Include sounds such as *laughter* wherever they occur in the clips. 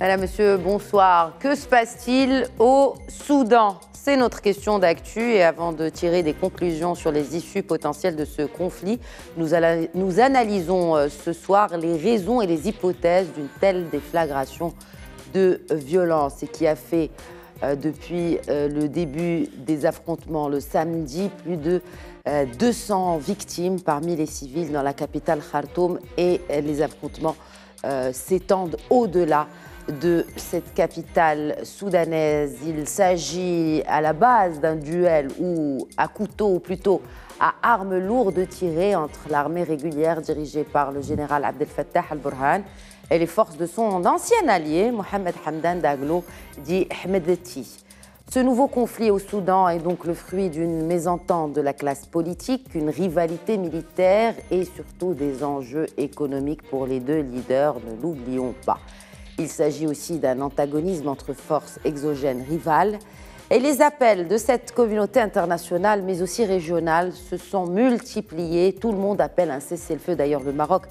Madame, Monsieur, bonsoir. Que se passe-t-il au Soudan C'est notre question d'actu et avant de tirer des conclusions sur les issues potentielles de ce conflit, nous, analysons euh, ce soir les raisons et les hypothèses d'une telle déflagration de violence et qui a fait euh, depuis euh, le début des affrontements le samedi plus de 200 euh, victimes parmi les civils dans la capitale Khartoum et les affrontements euh, s'étendent au-delà de cette capitale soudanaise. Il s'agit à la base d'un duel ou à couteau ou plutôt à armes lourdes tirées entre l'armée régulière dirigée par le général Abdel Fattah al-Burhan et les forces de son ancien allié Mohamed Hamdan Daglo dit Hmedeti. Ce nouveau conflit au Soudan est donc le fruit d'une mésentente de la classe politique, une rivalité militaire et surtout des enjeux économiques pour les deux leaders, ne l'oublions pas. Il s'agit aussi d'un antagonisme entre forces exogènes rivales et les appels de cette communauté internationale mais aussi régionale se sont multipliés. Tout le monde appelle un cessez-le-feu. D'ailleurs, le Maroc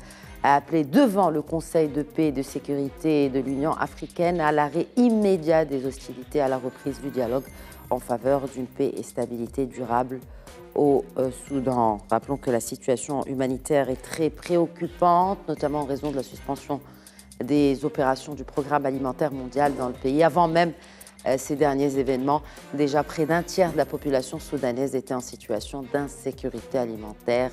a appelé devant le Conseil de paix et de sécurité de l'Union africaine à l'arrêt immédiat des hostilités à la reprise du dialogue en faveur d'une paix et stabilité durable au euh, Soudan. Rappelons que la situation humanitaire est très préoccupante, notamment en raison de la suspension des opérations du programme alimentaire mondial dans le pays. Avant même euh, ces derniers événements, déjà près d'un tiers de la population soudanaise était en situation d'insécurité alimentaire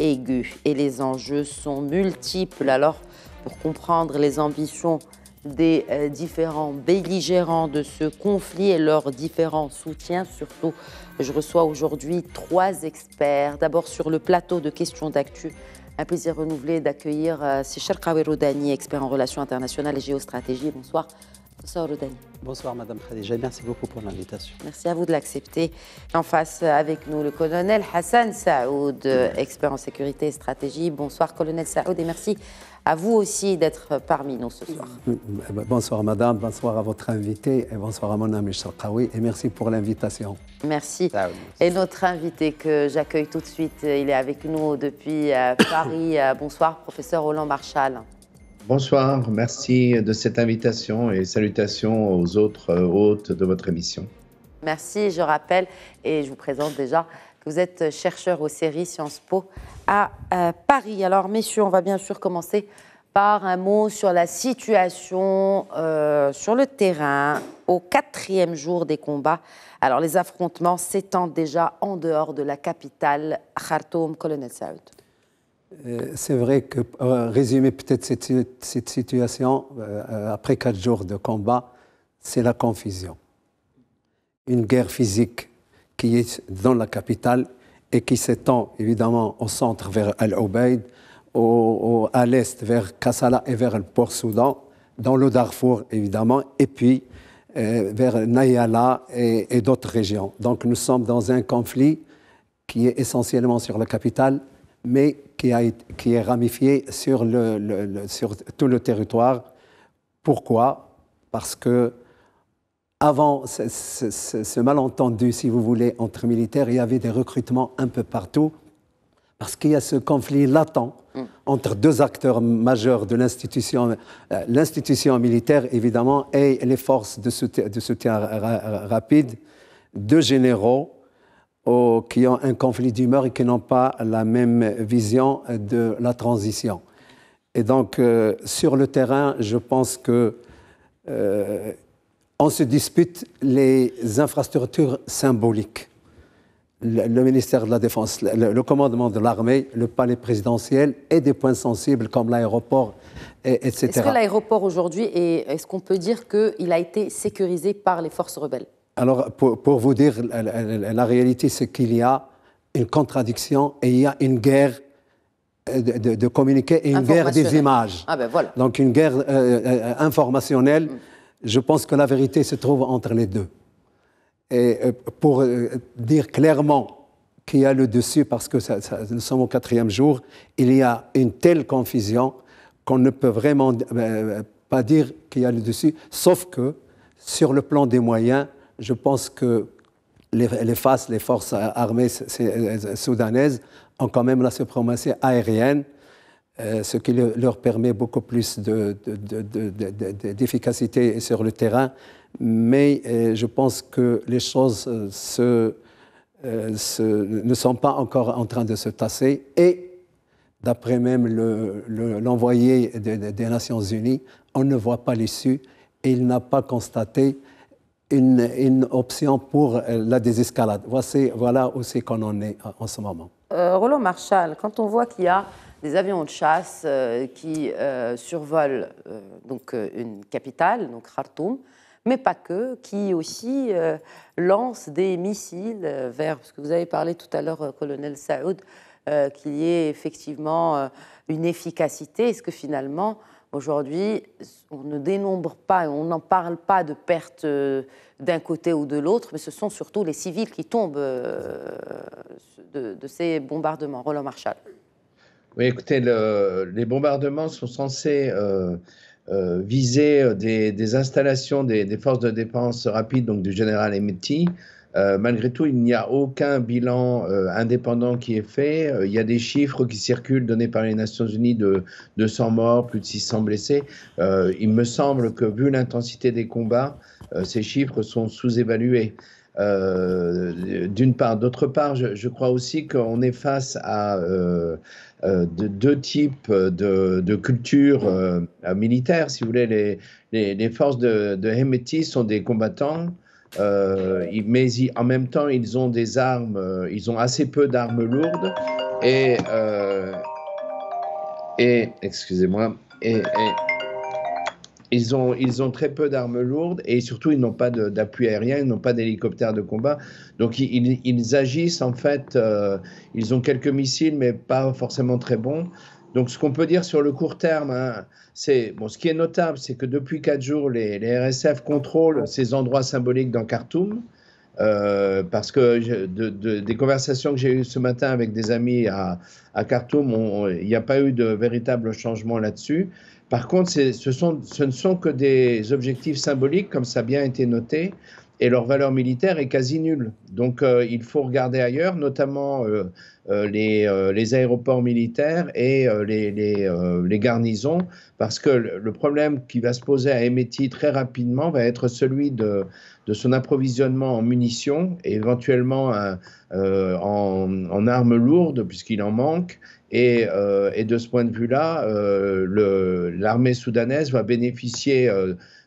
aiguë et les enjeux sont multiples. Alors, pour comprendre les ambitions des euh, différents belligérants de ce conflit et leurs différents soutiens. Surtout, je reçois aujourd'hui trois experts. D'abord sur le plateau de questions d'actu. Un plaisir renouvelé d'accueillir euh, Sichar Kawiroudani, expert en relations internationales et géostratégie. Bonsoir. Bonsoir Madame Khadija, merci beaucoup pour l'invitation. Merci à vous de l'accepter. En face avec nous le colonel Hassan Saoud, euh, expert en sécurité et stratégie. Bonsoir colonel Saoud et merci à vous aussi d'être parmi nous ce soir. Mm, mm, bah, bonsoir Madame, bonsoir à votre invité et bonsoir à mon ami Sharqawi et merci pour l'invitation. Merci. Et notre invité que j'accueille tout de suite, il est avec nous depuis euh, Paris. Euh, bonsoir professeur Roland Marchal. Bonsoir, merci de cette invitation et salutations aux autres euh, hôtes de votre émission. Merci, je rappelle et je vous présente déjà que vous êtes chercheur aux séries Sciences Po à euh, Paris. Alors messieurs, on va bien sûr commencer par un mot sur la situation euh, sur le terrain au quatrième jour des combats. Alors les affrontements s'étendent déjà en dehors de la capitale Khartoum, colonel Saoud. Euh, c'est vrai que, euh, résumer peut-être cette, situation, euh, après quatre jours de combat, c'est la confusion. Une guerre physique qui est dans la capitale et qui s'étend évidemment au centre vers Al-Obeid, au, à l'est vers Kassala et vers le Port-Soudan, dans le Darfour évidemment, et puis vers Nayala et, et d'autres régions. Donc nous sommes dans un conflit qui est essentiellement sur la capitale, mais qui, est ramifié sur, le, sur tout le territoire. Pourquoi Parce que avant ce, malentendu, si vous voulez, entre militaires, il y avait des recrutements un peu partout, parce qu'il y a ce conflit latent mm. entre deux acteurs majeurs de l'institution, euh, l'institution militaire évidemment, et les forces de soutien, de rapide, deux généraux qui ont un conflit d'humeur et qui n'ont pas la même vision de la transition. Et donc, euh, sur le terrain, je pense que euh, on se dispute les infrastructures symboliques. Le, ministère de la Défense, le, commandement de l'armée, le palais présidentiel et des points sensibles comme l'aéroport, etc. Est-ce que l'aéroport aujourd'hui, est, est-ce qu'on peut dire qu'il a été sécurisé par les forces rebelles alors, pour, vous dire, la, réalité, c'est qu'il y a une contradiction et il y a une guerre euh, de, de, communiquer et une guerre des images. Ah ben Donc, une guerre euh, euh, informationnelle. Mm. Je pense que la vérité se trouve entre les deux. Et pour dire clairement qu'il y a le dessus, parce que nous sommes au quatrième jour, il y a une telle confusion qu'on ne peut vraiment pas dire qu'il y a le dessus, sauf que sur le plan des moyens, je pense que les, forces armées soudanaises, ont quand même la suprématie aérienne, euh, ce qui leur permet beaucoup plus d'efficacité sur le terrain. Mais euh, je pense que les choses euh, ne sont pas encore en train de se tasser. Et d'après même l'envoyé des Nations Unies, on ne voit pas l'issue et il n'a pas constaté une, option pour euh, la désescalade. Voici, voilà aussi qu'on en est euh, en ce moment. Euh, Roland Marshall, quand on voit qu'il y a des avions de chasse qui survolent donc, une capitale, donc Khartoum, mais pas que, qui aussi lancent des missiles vers, parce que vous avez parlé tout à l'heure, colonel Saoud, qu'il y ait effectivement une efficacité. Est-ce que finalement, Aujourd'hui, on ne dénombre pas, on n'en parle pas de pertes euh, d'un côté ou de l'autre, mais ce sont surtout les civils qui tombent euh, de, ces bombardements. Roland Marshall. Oui, écoutez, les bombardements sont censés euh, viser des, installations des, forces de défense rapide, donc du général Emeti, euh, malgré tout, il n'y a aucun bilan euh, indépendant qui est fait. Euh, il y a des chiffres qui circulent donnés par les Nations Unies de 200 morts, plus de 600 blessés. il me semble que vu l'intensité des combats, ces chiffres sont sous-évalués. D'une part. D'autre part, je, crois aussi qu'on est face à deux types de, de cultures militaires. Si vous voulez, les, forces de, de Hemeti sont des combattants euh, mais en même temps, ils ont des armes, euh, ils ont assez peu d'armes lourdes. Et, euh, et excusez-moi, et, ils, ont, ils ont très peu d'armes lourdes et surtout, ils n'ont pas d'appui aérien, ils n'ont pas d'hélicoptère de combat. Donc, ils, agissent en fait, ils ont quelques missiles, mais pas forcément très bons. Donc, ce qu'on peut dire sur le court terme, hein, c'est bon. Ce qui est notable, c'est que depuis quatre jours, les, RSF contrôlent ces endroits symboliques dans Khartoum. Euh, parce que des conversations que j'ai eues ce matin avec des amis à, à Khartoum, il n'y a pas eu de véritable changement là-dessus. Par contre, ce, sont, ce, ne sont que des objectifs symboliques, comme ça a bien été noté, et leur valeur militaire est quasi nulle. Donc euh, il faut regarder ailleurs, notamment euh, euh, euh, les, aéroports militaires et euh, les, garnisons, parce que le problème qui va se poser à Emeti très rapidement va être celui de, son approvisionnement en munitions et éventuellement en, armes lourdes, puisqu'il en manque, et, de ce point de vue-là, l'armée soudanaise va bénéficier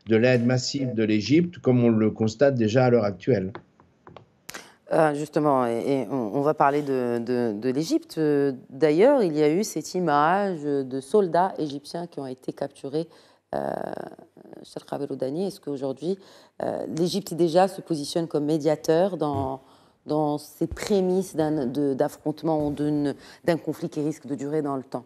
de l'aide massive de l'Égypte, comme on le constate déjà à l'heure actuelle. Ah, justement, et, on, va parler de, l'Égypte. D'ailleurs, il y a eu cette image de soldats égyptiens qui ont été capturés. Euh, est-ce qu'aujourd'hui, euh, l'Égypte déjà se positionne comme médiateur dans, dans ces prémices d'affrontement ou d'un conflit qui risque de durer dans le temps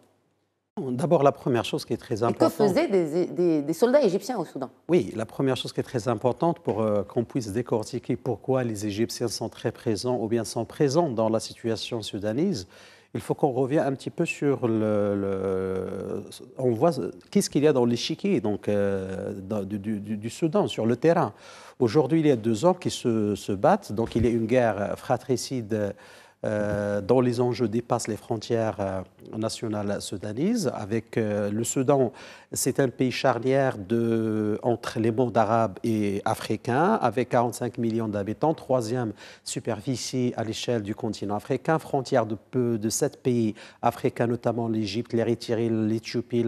D'abord, la première chose qui est très importante. Et que faisaient des, soldats égyptiens au Soudan Oui, la première chose qui est très importante pour euh, qu'on puisse décortiquer pourquoi les Égyptiens sont très présents ou bien sont présents dans la situation soudanise, il faut qu'on revienne un petit peu sur le. on voit qu'est-ce qu'il y a dans l'échiquier donc, euh, du, Soudan, sur le terrain. Aujourd'hui, il y a deux hommes qui se, se battent, donc il y a une guerre fratricide euh, dont les enjeux dépassent les frontières euh, nationales soudanaises. Avec euh, le Soudan, c'est un pays charnière de, entre les mondes arabes et africains, avec 45 millions d'habitants, troisième superficie à l'échelle du continent africain, frontière de peu de sept pays africains, notamment l'Égypte, l'Érythrée, l'Éthiopie,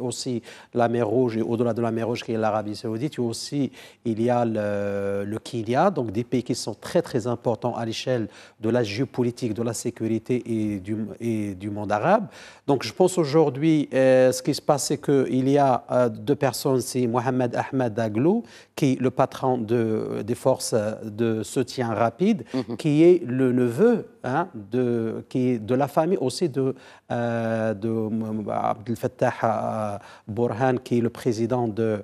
aussi la mer Rouge et au-delà de la mer Rouge qui est l'Arabie saoudite. Et aussi, il y a le, le Kenya, donc des pays qui sont très très importants à l'échelle de la géopolitique politique de la sécurité et du, et du monde arabe. Donc je pense aujourd'hui, euh, ce qui se passe, c'est qu'il y a euh, deux personnes, c'est Mohamed Ahmed Daglou, qui est le patron de, des forces de soutien rapide, mhm. qui est le neveu hein, de, qui est de la famille aussi de, euh, de Abdel Fattah Burhan, qui est le président de,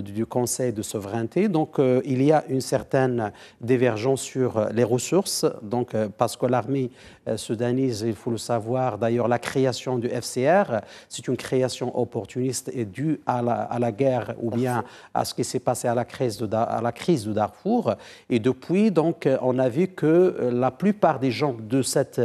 du Conseil de souveraineté. Donc il y a une certaine divergence sur les ressources, donc, parce l'armée euh, soudanaise, il faut le savoir, d'ailleurs, la création du FCR, c'est une création opportuniste et due à la, guerre ou bien à ce qui s'est passé à la, crise de, Darfour. Et depuis, donc, euh, on a vu que euh, la plupart des gens de cette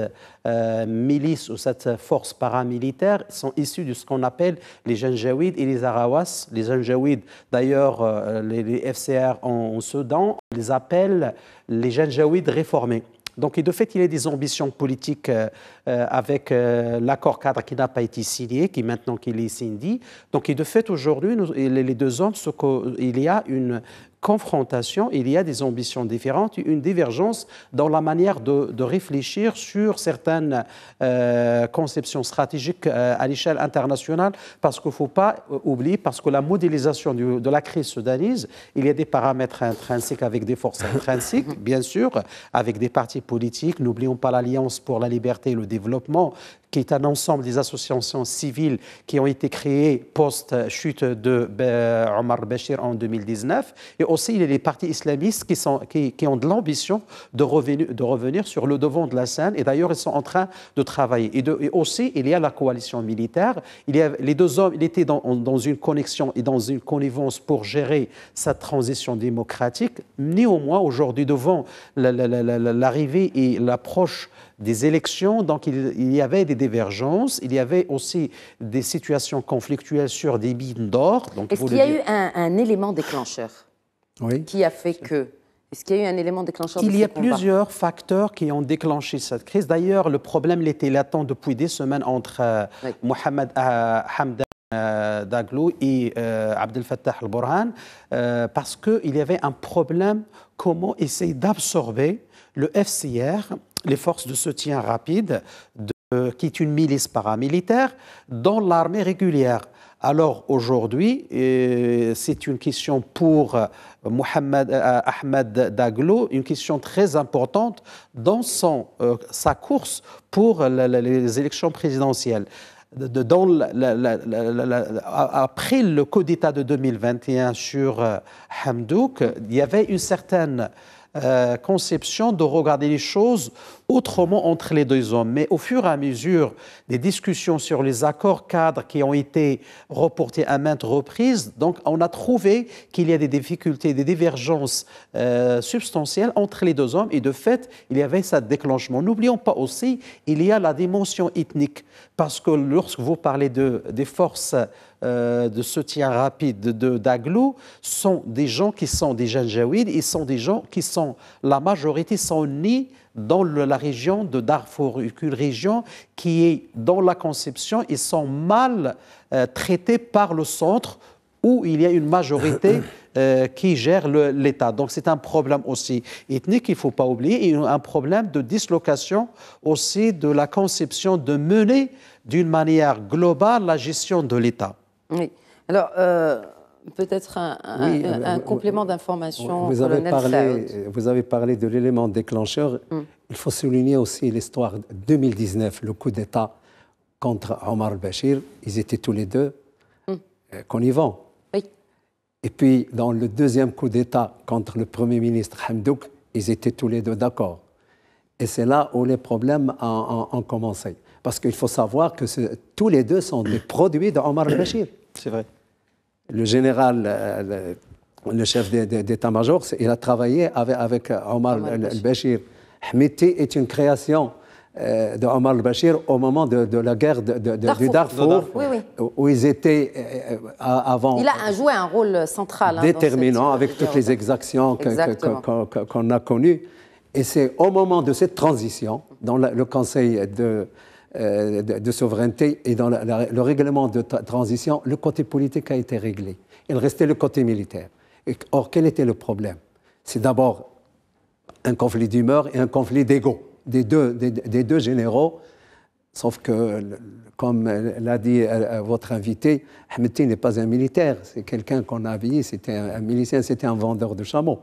milice ou cette force paramilitaire sont issus de ce qu'on appelle les Janjaouides et les Arawas. Les Janjaouides, d'ailleurs, les, FCR en, Soudan, les appellent les Janjaouides réformés. Donc, de fait, il y a des ambitions politiques euh, euh, avec euh, l'accord cadre qui n'a pas été signé, qui maintenant qu'il est signé. Donc, de fait, aujourd'hui, les deux hommes, il y a une, confrontation, il y a des ambitions différentes, une divergence dans la manière de, réfléchir sur certaines euh, conceptions stratégiques euh, à l'échelle internationale, parce qu'il ne faut pas euh, oublier, parce que la modélisation de la crise soudanise, il y a des paramètres intrinsèques avec des forces intrinsèques, *laughs* bien sûr, avec des partis politiques. N'oublions pas l'Alliance pour la liberté et le développement, qui est un ensemble des associations civiles qui ont été créées post-chute de Omar Béchir en 2019. Et aussi il y a les partis islamistes qui, sont, qui, ont de l'ambition de revenir, de revenir sur le devant de la scène. Et d'ailleurs, ils sont en train de travailler. Et, de, aussi, il y a la coalition militaire. Il y a, les deux hommes Il étaient dans, une connexion et dans une connivence pour gérer sa transition démocratique. Néanmoins, aujourd'hui, devant l'arrivée et l'approche des élections, donc il, y avait des divergences, il y avait aussi des situations conflictuelles sur des mines d'or. Est-ce qu'il y a eu un élément déclencheur qui a fait que est-ce qu'il y a eu un élément déclencheur Il y a plusieurs facteurs qui ont déclenché cette crise. D'ailleurs, le problème était latent depuis des semaines entre euh, Mohamed euh, Hamdan euh, Daglou et Abdel Fattah al-Burhan parce qu'il y avait un problème comment essayer d'absorber le FCR, les forces de soutien rapide de qui est une milice paramilitaire, dans l'armée régulière. Alors aujourd'hui, euh, c'est une question pour euh, Mohamed, euh, Ahmed Daglo, une question très importante dans sa course pour les élections présidentielles. Dans après le coup d'État de 2021 sur Hamdouk, il y avait une certaine conception de regarder les choses autrement entre les deux hommes. Mais au fur et à mesure des discussions sur les accords cadres qui ont été reportés à maintes reprises, donc on a trouvé qu'il y a des difficultés, des divergences euh, substantielles entre les deux hommes. Et de fait, il y avait ça déclenchement. N'oublions pas aussi, il y a la dimension ethnique, parce que lorsque vous parlez de, des forces euh, de soutien rapide d'Aglou, ce sont des gens qui sont des et ils sont des gens qui sont, la majorité sont ni dans la région de Darfour, une région qui est dans la conception, ils sont mal euh, traités par le centre où il y a une majorité *coughs* euh, qui gère l'État. Donc c'est un problème aussi ethnique, il ne faut pas oublier, et un problème de dislocation aussi de la conception de mener d'une manière globale la gestion de l'État. Oui. Alors, euh, Peut-être un, complément d'information. Vous, avez parlé, vous avez parlé de l'élément déclencheur. Mm. Il faut souligner aussi l'histoire 2019, le coup d'État contre Omar al-Bashir. Ils étaient tous les deux mm. euh, connivants. Oui. Et puis, dans le deuxième coup d'État contre le Premier ministre Hamdouk, ils étaient tous les deux d'accord. Et c'est là où les problèmes ont, ont commencé. Parce qu'il faut savoir que tous les deux sont des produits d'Omar al-Bashir. C'est vrai le général, euh, le chef d'état-major, il a travaillé avec, euh, Omar, al-Bashir. Hamiti est une création euh, de Omar al-Bashir au moment de, la guerre du Darfour, où ils étaient avant. Il a joué un rôle central. Hein, déterminant, avec toutes les exactions qu'on a connues. Et c'est au moment de cette transition, dans le Conseil de, euh, de, souveraineté et dans le règlement de transition, le côté politique a été réglé. Il restait le côté militaire. or, quel était le problème C'est d'abord un conflit d'humeur et un conflit d'ego des deux, des, deux généraux. Sauf que, comme l'a dit euh, euh, votre invité, Tin n'est pas un militaire, c'est quelqu'un qu'on a habillé, c'était un, milicien, c'était un vendeur de chameaux,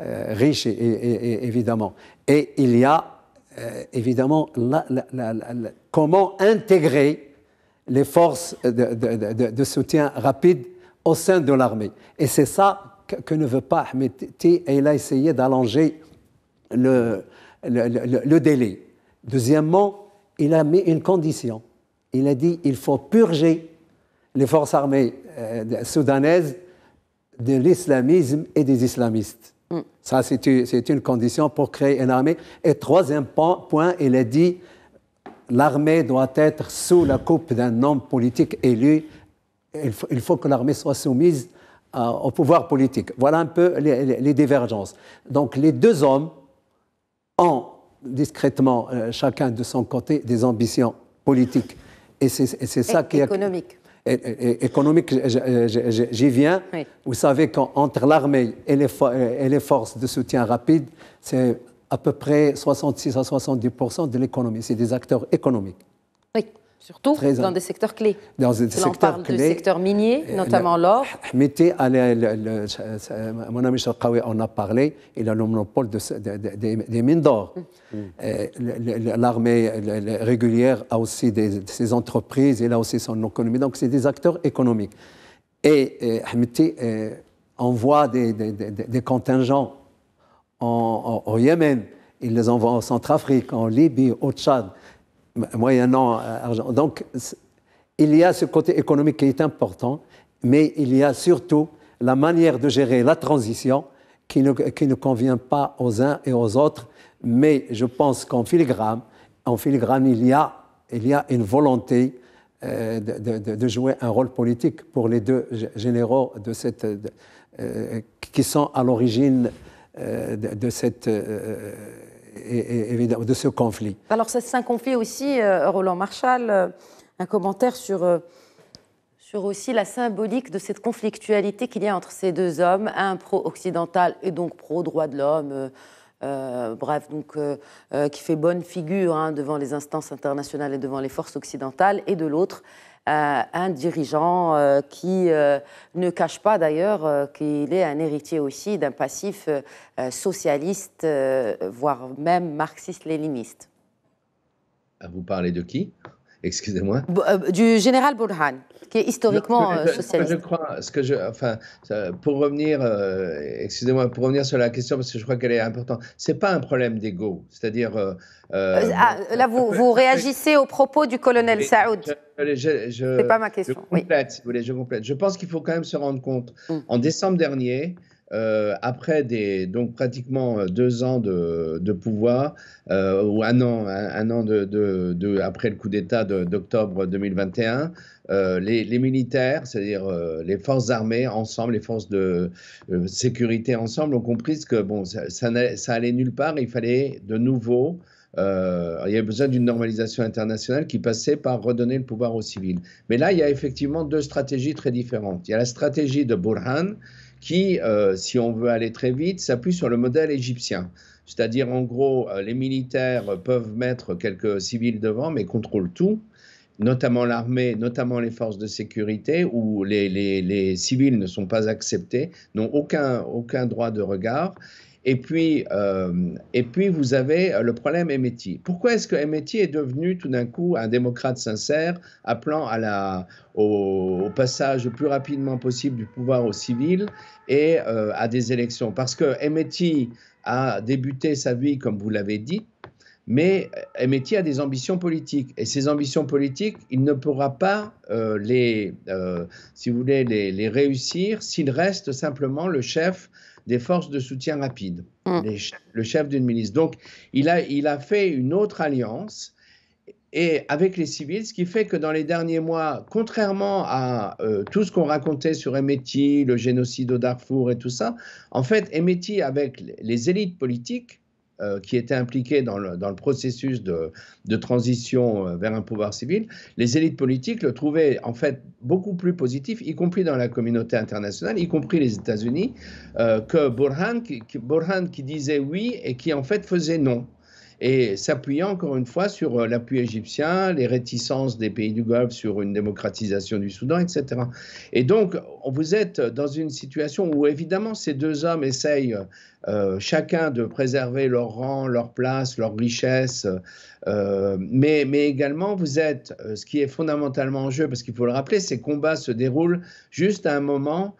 riche évidemment. Et il y a euh, évidemment comment intégrer les forces de, soutien rapide au sein de l'armée. Et c'est ça que, ne veut pas Ahmed T. Et il a essayé d'allonger le, délai. Deuxièmement, il a mis une condition. Il a dit il faut purger les forces armées euh, soudanaises de l'islamisme et des islamistes. Ça, c'est une, condition pour créer une armée. Et troisième point, il a dit, l'armée doit être sous la coupe d'un homme politique élu. Il faut, que l'armée soit soumise euh, au pouvoir politique. Voilà un peu les, divergences. Donc les deux hommes ont discrètement, euh, chacun de son côté, des ambitions politiques. Et c'est ça qui est... Économique économique, j'y viens. Vous savez qu'entre l'armée et, et les, forces de soutien rapide, c'est à peu près 66 à 70 de l'économie. C'est des acteurs économiques. Surtout dans des secteurs clés. Dans des secteurs parle Du secteur minier, eh, notamment l'or. *laughs* mon ami Sharqawi en a parlé, il a le monopole des mines d'or. Mm. Eh, l'armée régulière a aussi des, ses entreprises, il a aussi son économie, donc c'est des acteurs économiques. Et Hamiti eh, envoie des, contingents au Yémen, il les envoie en Centrafrique, en Libye, au Tchad moyennant euh, argent. Donc, il y a ce côté économique qui est important, mais il y a surtout la manière de gérer la transition qui ne, qui ne convient pas aux uns et aux autres. Mais je pense qu'en filigrane, en filigrane il, y a, il y a une volonté euh, de, jouer un rôle politique pour les deux généraux de cette, euh, qui sont à l'origine de, cette évidemment, de ce conflit. Alors, c'est un conflit aussi, euh, Roland Marshall, euh, un commentaire sur, euh, sur aussi la symbolique de cette conflictualité qu'il y a entre ces deux hommes, un pro-occidental et donc pro-droit de l'homme. bref, donc qui fait bonne figure hein, devant les instances internationales et devant les forces occidentales, et de l'autre, euh, un, dirigeant euh, qui euh, ne cache pas d'ailleurs qu'il est un héritier aussi d'un passif socialiste, voire même marxiste-léniniste. Vous parlez de qui excusez-moi. Euh, du général Burhan, qui est historiquement euh, socialiste. Je crois, ce que je, enfin, pour revenir, euh, excusez-moi, pour revenir sur la question, parce que je crois qu'elle est importante, c'est pas un problème d'ego, c'est-à-dire. Ah, là, vous, vous réagissez aux propos du colonel Saoud. Saoud. n'est pas ma question. Je complète, vous voulez, je complète. Je pense qu'il faut quand même se rendre compte. Mm. En décembre dernier, euh, après des, donc pratiquement euh, deux ans de, pouvoir, euh, ou un an, an de, après le coup d'État d'octobre 2021, les, militaires, c'est-à-dire les forces armées ensemble, les forces de sécurité ensemble, ont compris que bon, ça, ça, allait nulle part, il fallait de nouveau il y avait besoin d'une normalisation internationale qui passait par redonner le pouvoir aux civils. Mais là, il y a effectivement deux stratégies très différentes. Il y a la stratégie de Burhan, qui, euh, si on veut aller très vite, s'appuie sur le modèle égyptien. C'est-à-dire, en gros, euh, les militaires peuvent mettre quelques civils devant, mais contrôlent tout, notamment l'armée, notamment les forces de sécurité, où les, civils ne sont pas acceptés, n'ont aucun droit de regard. Et puis, euh, et puis, vous avez euh, le problème Emeti. Pourquoi est-ce que Emeti est devenu tout d'un coup un démocrate sincère, appelant à la, au, passage le plus rapidement possible du pouvoir au civil et euh, à des élections Parce que Emeti a débuté sa vie, comme vous l'avez dit, mais Emeti a des ambitions politiques. Et ces ambitions politiques, il ne pourra pas si vous voulez, les, les réussir s'il reste simplement le chef des forces de soutien rapide, mm. le chef d'une milice. Donc, il a, il a fait une autre alliance et avec les civils, ce qui fait que dans les derniers mois, contrairement à euh, tout ce qu'on racontait sur Emeti, le génocide au Darfour et tout ça, en fait, Emeti, avec les élites politiques, euh, qui étaient impliqué dans le, processus de, transition euh, vers un pouvoir civil, les élites politiques le trouvaient en fait beaucoup plus positif, y compris dans la communauté internationale, y compris les États-Unis, euh, que Borhan qui disait oui et qui en fait faisait non et s'appuyant encore une fois sur euh, l'appui égyptien, les réticences des pays du Golfe sur une démocratisation du Soudan, etc. Et donc, vous êtes dans une situation où évidemment ces deux hommes essayent euh, chacun de préserver leur rang, leur place, leur richesse, euh, mais, mais également vous êtes, ce qui est fondamentalement en jeu, parce qu'il faut le rappeler, ces combats se déroulent juste à un moment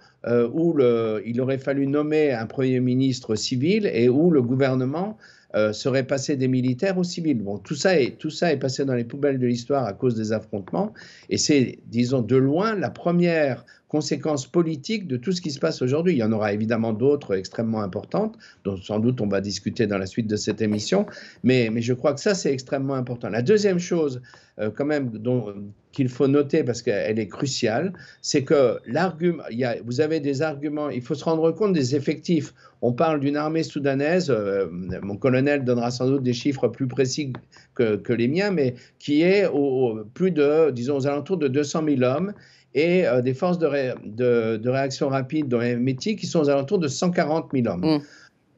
où le, il aurait fallu nommer un Premier ministre civil et où le gouvernement euh, serait passé des militaires aux civils. Bon, tout ça, est, tout ça est passé dans les poubelles de l'histoire à cause des affrontements, et c'est, disons, de loin la première conséquences politiques de tout ce qui se passe aujourd'hui. Il y en aura évidemment d'autres extrêmement importantes, dont sans doute on va discuter dans la suite de cette émission, mais, mais je crois que ça, c'est extrêmement important. La deuxième chose, euh, quand même, dont, qu'il faut noter parce qu'elle est cruciale, c'est que l'argument, il y a, vous avez des arguments, il faut se rendre compte des effectifs. On parle d'une armée soudanaise, euh, mon colonel donnera sans doute des chiffres plus précis que, que les miens, mais qui est au, plus de, disons, aux alentours de 200 000 hommes et euh, des forces de, réaction rapide dans les métiers qui sont aux alentours de 140 000 hommes. Mm.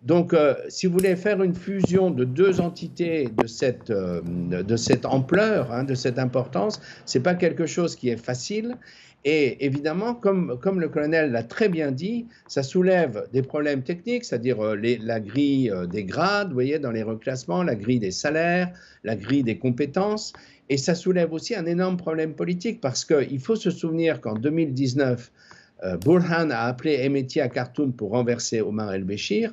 Donc, euh, si vous voulez faire une fusion de deux entités de cette, euh, de cette ampleur, hein, de cette importance, ce n'est pas quelque chose qui est facile. Et évidemment, comme, comme le colonel l'a très bien dit, ça soulève des problèmes techniques, c'est-à-dire la grille des grades, vous voyez, dans les reclassements, la grille des salaires, la grille des compétences. Et ça soulève aussi un énorme problème politique parce qu'il faut se souvenir qu'en 2019, euh, Burhan a appelé Emeti à Khartoum pour renverser Omar el-Béchir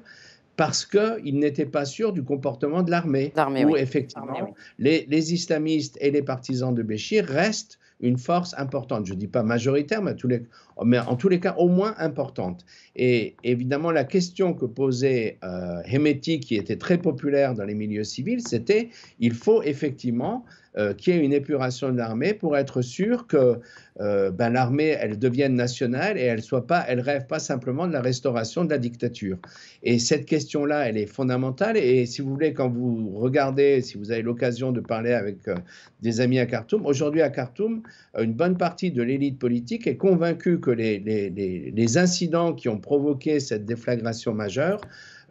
parce qu'il n'était pas sûr du comportement de l'armée, où effectivement les, les, islamistes et les partisans de Béchir restent une force importante. Je ne dis pas majoritaire, mais tous les, mais en tous les cas au moins importante. Et évidemment, la question que posait euh, Hemeti, qui était très populaire dans les milieux civils, c'était il faut effectivement euh, qu'il y ait une épuration de l'armée pour être sûr que euh, ben, l'armée, elle devienne nationale et elle soit pas, elle rêve pas simplement de la restauration de la dictature. Et cette question-là, elle est fondamentale. Et si vous voulez, quand vous regardez, si vous avez l'occasion de parler avec euh, des amis à Khartoum, aujourd'hui à Khartoum, une bonne partie de l'élite politique est convaincue que les, incidents qui ont provoqué cette déflagration majeure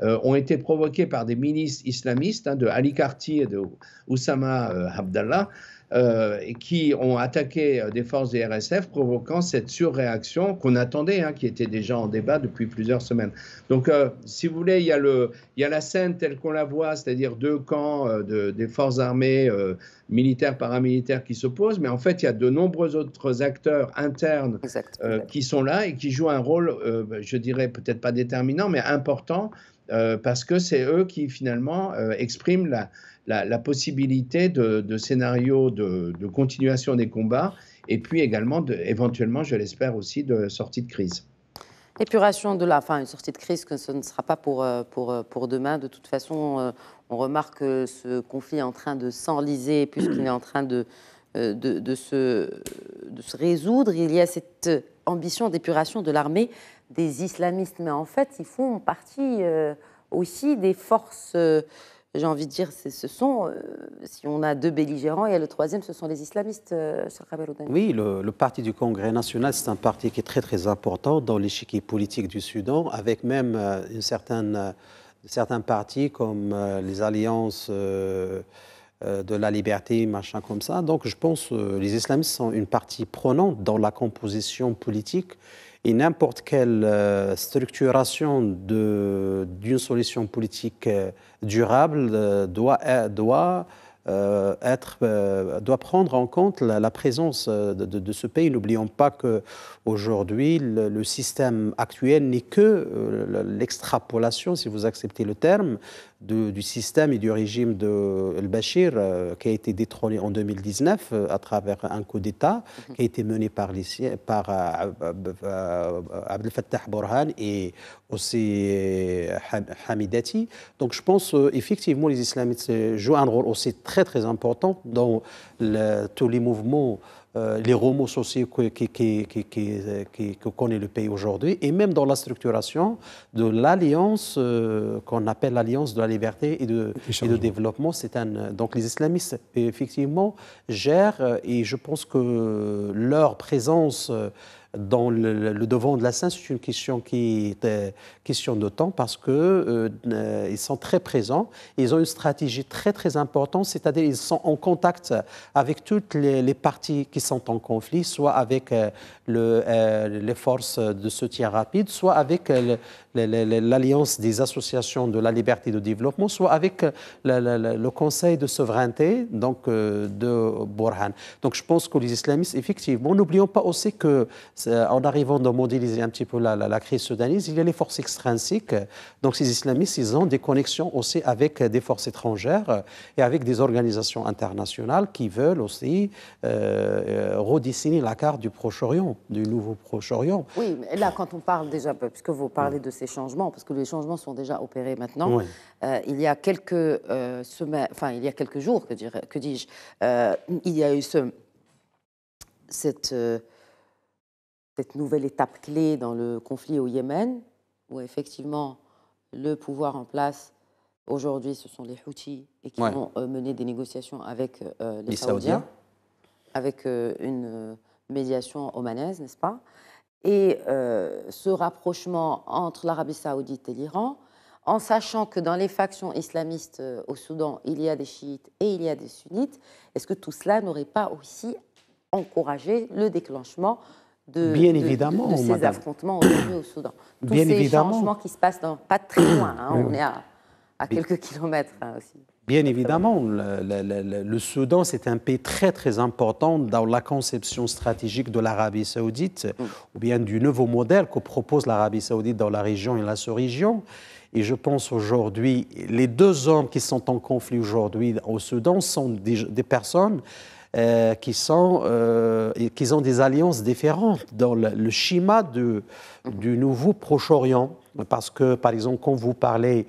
euh, ont été provoqués par des ministres islamistes hein, de Ali Karti et de Oussama euh, Abdallah, euh, qui ont attaqué euh, des forces des RSF, provoquant cette surréaction qu'on attendait, hein, qui était déjà en débat depuis plusieurs semaines. Donc, euh, si vous voulez, il y, a le, il y a la scène telle qu'on la voit, c'est-à-dire deux camps de, des forces armées, militaires, paramilitaires qui s'opposent, mais en fait, il y a de nombreux autres acteurs internes qui sont là et qui jouent un rôle, je dirais peut-être pas déterminant, mais important euh, parce que c'est eux qui finalement euh, expriment la, possibilité de, scénarios de, continuation des combats et puis également, de, éventuellement, je l'espère aussi, de sortie de crise. Épuration de la, enfin une sortie de crise que ce ne sera pas pour, euh, pour, pour demain. De toute façon, on remarque que ce conflit est en train de s'enliser puisqu'il est en train de, de, de, se, de se résoudre. Il y a cette ambition d'épuration de l'armée des islamistes, mais en fait, ils font partie euh, aussi des forces euh, j'ai envie de dire, ce sont, euh, si on a deux belligérants, et le troisième, ce sont les islamistes, Oui, le, Parti du Congrès national, c'est un parti qui est très très important dans l'échiquier politique du Soudan, avec même une certaine, certains partis comme les alliances de la liberté, machin comme ça. Donc je pense que les islamistes sont une partie prenante dans la composition politique et n'importe quelle euh, structuration d'une solution politique euh, durable euh, doit, e, doit, être, doit prendre en compte la, présence de, ce pays. N'oublions pas qu'aujourd'hui, le système actuel n'est que l'extrapolation, si vous acceptez le terme, du système et du régime de bachir euh, qui a été détrôné en 2019 euh, à travers un coup d'État mhm. qui a été mené par, par euh, Abdel Fattah Borhan et aussi Hamidati. Donc je pense effectivement les islamistes jouent un rôle aussi très très important dans tous les mouvements euh, les romans sociaux que, qui, connaît le pays aujourd'hui, et même dans la structuration de l'alliance euh, qu'on appelle l'alliance de la liberté et de, et de développement. C'est un, euh, donc les islamistes, effectivement, gèrent, et je pense que leur présence dans le, devant de la scène, c'est une question qui est question de temps parce que euh, euh, ils sont très présents. Ils ont une stratégie très très importante, c'est-à-dire ils sont en contact avec toutes les, parties qui sont en conflit, soit avec euh, le, les forces de soutien rapide, soit avec l'alliance des associations de la liberté de développement, soit avec euh, le Conseil de souveraineté donc, euh, de Burhan. Donc je pense que les islamistes, effectivement, n'oublions pas aussi que euh, en arrivant à modéliser un petit peu la, crise soudanaise, il y a les forces extrinsiques. Donc ces islamistes, ils ont des connexions aussi avec des forces étrangères et avec des organisations internationales qui veulent aussi redessiner la carte du Proche-Orient, du nouveau Proche-Orient. Oui, mais là, quand on parle déjà, puisque vous parlez de changements, parce que les changements sont déjà opérés maintenant. Euh, il y a quelques euh, semaines, enfin il y a quelques jours, que, dire, que dis-je, euh, il y a eu ce, cette, cette nouvelle étape clé dans le conflit au Yémen, où effectivement le pouvoir en place aujourd'hui, ce sont les Houthis et qui vont ont mené des négociations avec les, Saoudiens. avec une médiation omanaise, n'est-ce pas et euh, ce rapprochement entre l'Arabie saoudite et l'Iran, en sachant que dans les factions islamistes euh, au Soudan, il y a des chiites et il y a des sunnites, est-ce que tout cela n'aurait pas aussi encouragé le déclenchement de, Bien évidemment, ces affrontements au Soudan Tous ces changements qui se passent dans, pas très loin, hein, on est à, quelques kilomètres hein, aussi. Bien évidemment, le, Soudan, c'est un pays très très important dans la conception stratégique de l'Arabie saoudite, mm. ou bien du nouveau modèle que propose l'Arabie saoudite dans la région et la sous-région. Et je pense aujourd'hui, les deux hommes qui sont en conflit aujourd'hui au Soudan sont des, personnes euh, qui, sont, euh, qui ont des alliances différentes dans le, schéma du nouveau Proche-Orient. Parce que, par exemple, quand vous parlez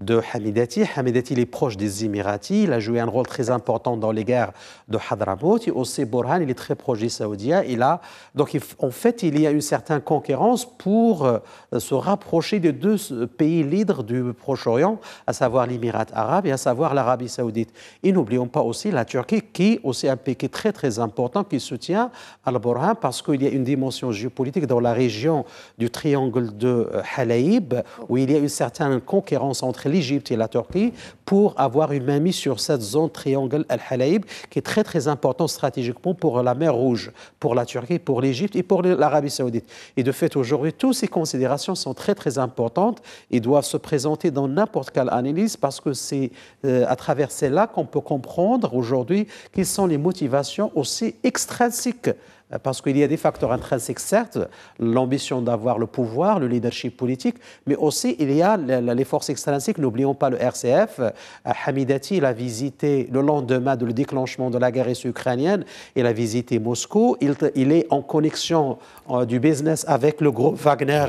de Hamidati. Hamidati, il est proche des Émiratis. Il a joué un rôle très important dans les guerres de Hadramaut. Et aussi, Borhan, il est très proche des Saoudiens. Il a, donc, en fait, il y a eu certaine concurrence pour euh, se rapprocher des deux euh, pays leaders du Proche-Orient, à savoir l'Émirat arabe et à savoir l'Arabie saoudite. Et n'oublions pas aussi la Turquie, qui est aussi un pays qui est très, très important, qui soutient Al-Borhan parce qu'il y a une dimension géopolitique dans la région du triangle de euh, Halaïb, où il y a une certaine concurrence entre l'Égypte et la Turquie pour avoir une mainmise sur cette zone triangle Al-Halaïb qui est très très importante stratégiquement pour la mer Rouge, pour la Turquie, pour l'Égypte et pour l'Arabie saoudite. Et de fait, aujourd'hui, toutes ces considérations sont très très importantes et doivent se présenter dans n'importe quelle analyse parce que c'est euh, à travers celle-là qu'on peut comprendre aujourd'hui quelles sont les motivations aussi extrinsiques euh, parce qu'il y a des facteurs intrinsèques, certes, l'ambition d'avoir le pouvoir, le leadership politique, mais aussi il y a les forces extrinsèques. N'oublions pas le RCF. Euh, Hamidati, il a visité le lendemain de le déclenchement de la guerre ukrainienne, il a visité Moscou. Il, est en connexion euh, du business avec le groupe Wagner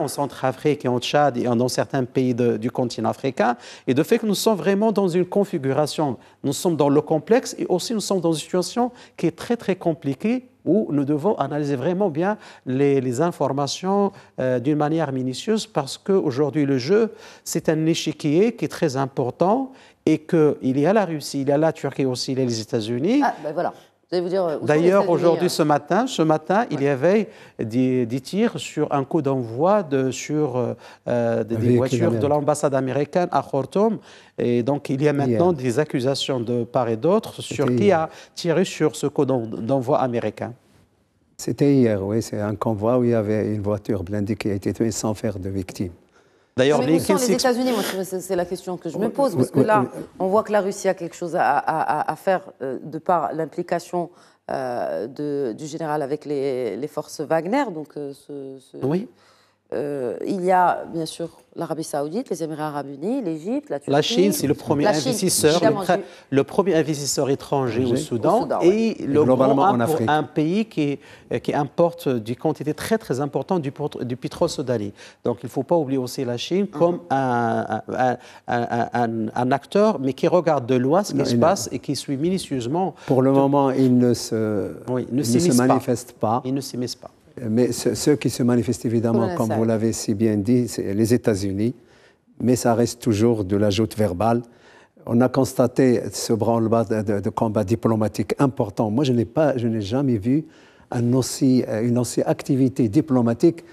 en Centrafrique et en Tchad et dans certains pays du continent africain. Et de fait que nous sommes vraiment dans une configuration, nous sommes dans le complexe et aussi nous sommes dans une situation qui est très très compliquée où nous devons analyser vraiment bien les, les informations euh, d'une manière minutieuse parce qu'aujourd'hui, le jeu, c'est un échiquier qui est très important et qu'il y a la Russie, il y a la Turquie aussi, il y a les États-Unis. Ah, ben voilà. Euh, D'ailleurs, aujourd'hui, euh ce matin, ce matin, il y avait des, tirs sur un coup d'envoi de, sur euh, des, voitures de l'ambassade américaine à Khartoum. Et donc, il y a maintenant des accusations de part et d'autre sur qui a tiré sur ce coup d'envoi américain. C'était hier, oui. C'est un convoi où il y avait une voiture blindée qui a été tuée sans faire de victime. D'ailleurs, États-Unis, c'est la question que je me pose, parce que là, on voit que la Russie a quelque chose à, faire euh, de par l'implication euh, du général avec les, forces Wagner, donc euh, Oui. Euh, il y a bien sûr l'Arabie Saoudite, les Émirats Arabes Unis, l'Égypte, la Turquie. La Chine, c'est le premier investisseur, le, premier investisseur étranger au Soudan, et, le et globalement en Afrique. un pays qui, qui importe des quantités très très importantes du, du pétrole soudanais. Donc il ne faut pas oublier aussi la Chine mm-hmm. comme un, acteur, mais qui regarde de loin ce qui se passe et qui suit minutieusement. Pour le moment, il ne se, ne se manifeste pas. pas. Il ne s'immisce pas. Mais ceux qui se manifestent évidemment, comme vous l'avez si bien dit, c'est les États-Unis, mais ça reste toujours de la joute verbale. On a constaté ce branle-bas de, combat diplomatique important. Moi, je n'ai pas, je n'ai jamais vu euh, une aussi activité diplomatique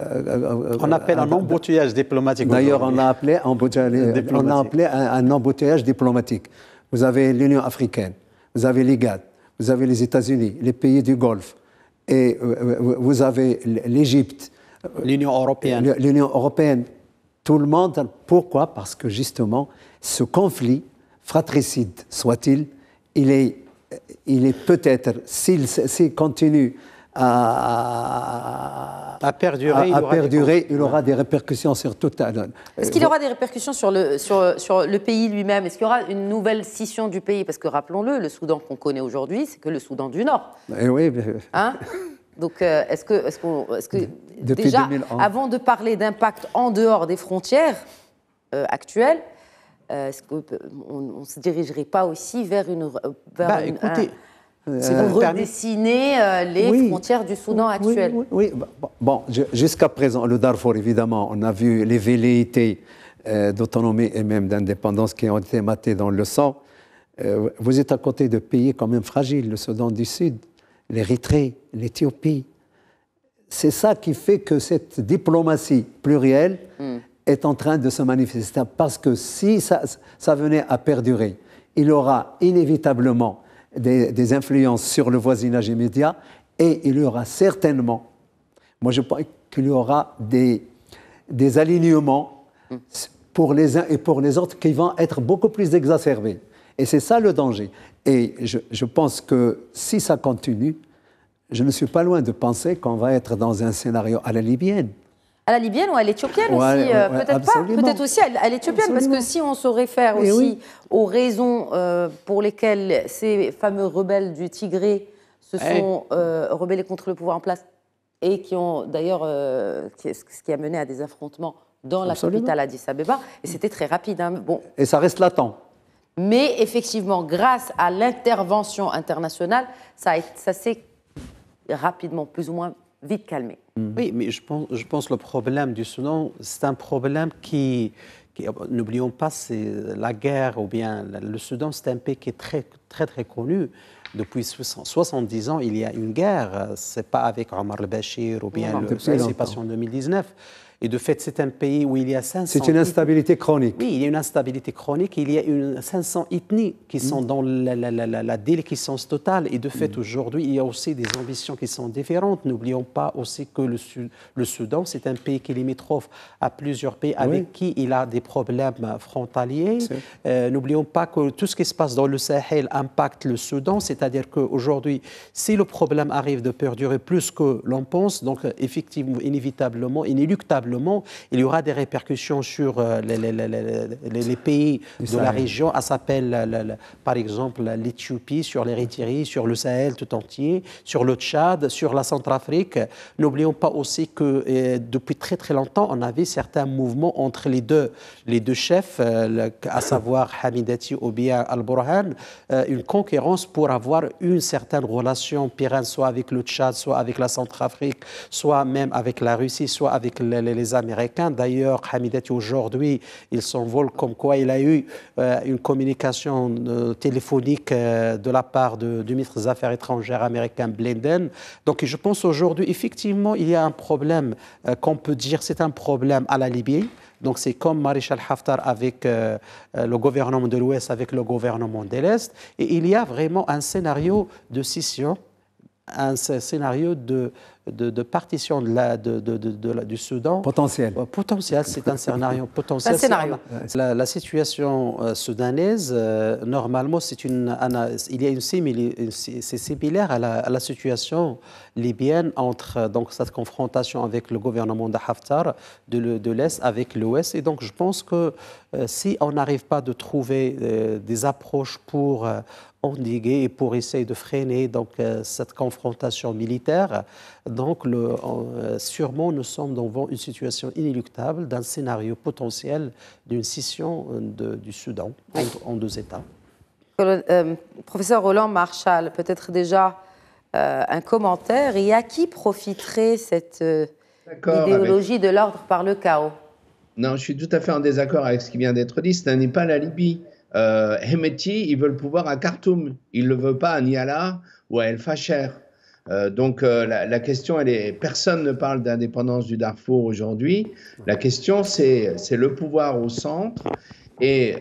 euh, on appelle un, euh, embouteillage diplomatique. D'ailleurs, on a appelé, un, un, embouteillage diplomatique. Vous avez l'Union africaine, vous avez l'IGAD, vous avez les États-Unis, les pays du Golfe, et euh, euh, vous avez l'Égypte, l'Union euh, européenne. L'Union européenne, tout le monde. Pourquoi Parce que justement, ce conflit, fratricide soit-il, il est peut-être, s'il continue à, perdurer, il, aura aura des répercussions sur tout Est-ce qu'il aura des répercussions sur le, sur, sur le pays lui-même Est-ce qu'il y aura une nouvelle scission du pays Parce que rappelons-le, le Soudan qu'on connaît aujourd'hui, c'est que le Soudan du Nord. Eh oui. Hein? donc, euh, est-ce que, est que déjà, avant de parler d'impact en dehors des frontières euh, actuelles, euh, est-ce qu'on ne se dirigerait pas aussi vers une, bah, écoutez, c'est euh, pour redessiner euh, les frontières du Soudan actuel. Oui, bah, bon, jusqu'à présent, le Darfour, évidemment, on a vu les velléités euh, d'autonomie et même d'indépendance qui ont été matées dans le sang. vous êtes à côté de pays quand même fragiles, le Soudan du Sud, l'Érythrée, l'Éthiopie. C'est ça qui fait que cette diplomatie plurielle hmm. est en train de se manifester. Parce que si ça, ça venait à perdurer, il aura inévitablement des, influences sur le voisinage immédiat et il y aura certainement, moi je pense qu'il y aura des, des alignements pour les uns et pour les autres qui vont être beaucoup plus exacerbés. Et c'est ça le danger. Et je, je, pense que si ça continue, je ne suis pas loin de penser qu'on va être dans un scénario à la libyenne à la libyenne ou à l'éthiopienne aussi, euh, peut-être pas, peut-être aussi à l'éthiopienne, parce que si on se réfère eh aussi aux raisons euh, pour lesquelles ces fameux rebelles du Tigré se eh. sont euh, rebellés contre le pouvoir en place, et qui ont d'ailleurs, ce qui a mené à des affrontements dans la capitale Addis Abeba, et c'était très rapide. Hein, bon. Et ça reste latent. Mais effectivement, grâce à l'intervention internationale, ça, ça s'est rapidement, plus ou moins vite mm-hmm. Oui, mais je pense, que le problème du Soudan, c'est un problème qui, n'oublions pas, c'est la guerre ou bien le Soudan, c'est un pays qui est très, très, très connu. Depuis 70 ans, il y a une guerre. C'est pas avec Omar al-Bashir ou bien en 2019. Et de fait, c'est un pays où il y a 500... C'est une instabilité chronique. Oui, il y a une instabilité chronique. Il y a une 500 ethnies qui mm. sont dans la, la, totale. Et de fait, mm. aujourd'hui, il y a aussi des ambitions qui sont différentes. N'oublions pas aussi que le, Sud, le Soudan, c'est un pays qui est limitrophe à plusieurs pays avec qui il a des problèmes frontaliers. Euh, n'oublions pas que tout ce qui se passe dans le Sahel impacte le Soudan. C'est-à-dire qu'aujourd'hui, si le problème arrive de perdurer plus que l'on pense, donc effectivement, inévitablement, inéluctablement, il y aura des répercussions sur euh, les, les, pays de la région, à s'appelle par exemple l'Éthiopie, sur l'Érythrée, sur le Sahel tout entier, sur le Tchad, sur la Centrafrique. N'oublions pas aussi que euh, depuis très très longtemps, on avait certains mouvements entre les deux, les deux chefs, euh, à savoir Hamidati ou Al-Burhan, une concurrence pour avoir une certaine relation pérenne, soit avec le Tchad, soit avec la Centrafrique, soit même avec la Russie, soit avec les, les Américains. D'ailleurs, Hamidati, aujourd'hui, il s'envole comme quoi il a eu euh, une communication euh, téléphonique euh, de la part du ministre des Affaires étrangères américain Blinden. Donc, je pense aujourd'hui, effectivement, il y a un problème qu'on peut dire, c'est un problème à la Libye. Donc c'est comme Maréchal Haftar avec le gouvernement de l'Ouest, avec le gouvernement de l'Est. Et il y a vraiment un scénario de scission un scénario de, de, partition de la, de, du Soudan. Potentiel. Euh, potentiel, c'est un scénario potentiel. La, situation euh, soudanaise, euh, normalement, c'est une, il y a une, c'est similaire à la, situation libyenne entre donc, cette confrontation avec le gouvernement de Haftar de, l'Est avec l'Ouest. Et donc, je pense que si on n'arrive pas de trouver des approches pour endiguer et pour essayer de freiner donc, euh, cette confrontation militaire. Donc, le, euh, sûrement, nous sommes devant une situation inéluctable d'un scénario potentiel d'une scission euh, du Soudan en, deux États. professeur Roland Marshall, peut-être déjà un commentaire. Et à qui profiterait cette idéologie de l'ordre par le chaos Non, je suis tout à fait en désaccord avec ce qui vient d'être dit. Ce n'est pas la Libye. Euh, Hemeti, il ils veulent pouvoir à Khartoum. il ne le veut pas à Niala ou à El Facher. Euh, donc euh, la, question, elle est, personne ne parle d'indépendance du Darfour aujourd'hui. La question, c'est le pouvoir au centre. Et,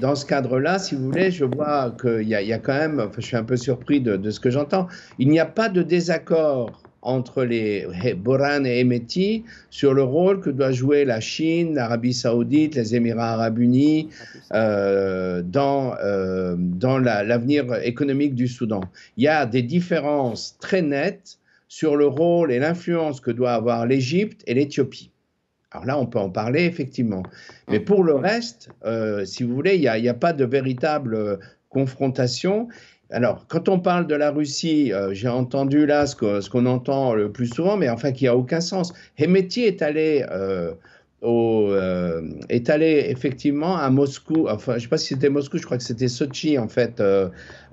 dans ce cadre-là, si vous voulez, je vois qu'il y, y, a quand même, je suis un peu surpris de, de ce que j'entends, il n'y a pas de désaccord entre les Boran et Emeti sur le rôle que doit jouer la Chine, l'Arabie saoudite, les Émirats arabes unis ah, euh, dans, euh, dans l'avenir économique du Soudan. Il y a des différences très nettes sur le rôle et l'influence que doit avoir l'Égypte et l'Éthiopie. Alors là, on peut en parler, effectivement. Mais mm. pour le reste, euh, si vous voulez, il n'y a, a, pas de véritable confrontation alors, quand on parle de la Russie, euh, j'ai entendu là ce, qu'on entend le plus souvent, mais enfin qui n'a aucun sens. Hemeti est allé, euh, au, euh, est allé effectivement à Moscou, enfin je ne sais pas si c'était Moscou, je crois que c'était Sochi en fait,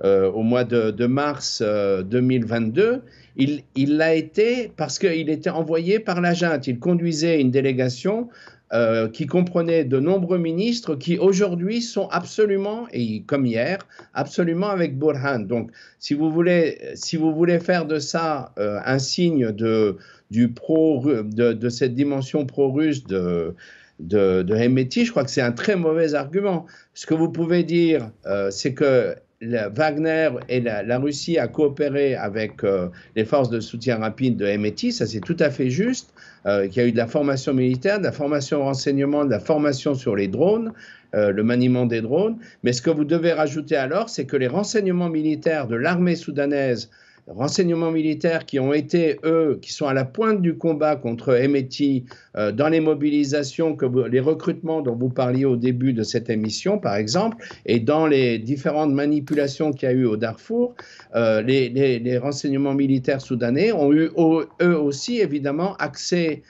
au mois de, mars 2022. Il l'a été parce qu'il était envoyé par la Il conduisait une délégation euh, qui comprenait de nombreux ministres qui aujourd'hui sont absolument, et comme hier, absolument avec Burhan. Donc, si vous voulez, si vous voulez faire de ça euh, un signe de, du pro, de, cette dimension pro-russe de, de, de Hemeti, je crois que c'est un très mauvais argument. Ce que vous pouvez dire, euh, c'est que Wagner et la, Russie a coopéré avec euh, les forces de soutien rapide de METI, ça c'est tout à fait juste, euh, qu'il y a eu de la formation militaire, de la formation renseignement, de la formation sur les drones, euh, le maniement des drones. Mais ce que vous devez rajouter alors, c'est que les renseignements militaires de l'armée soudanaise renseignements militaires qui ont été, eux, qui sont à la pointe du combat contre Emeti euh, dans les mobilisations, que les recrutements dont vous parliez au début de cette émission, par exemple, et dans les différentes manipulations qu'il y a eu au Darfour, euh, les, renseignements militaires soudanais ont eu, eux aussi, évidemment, accès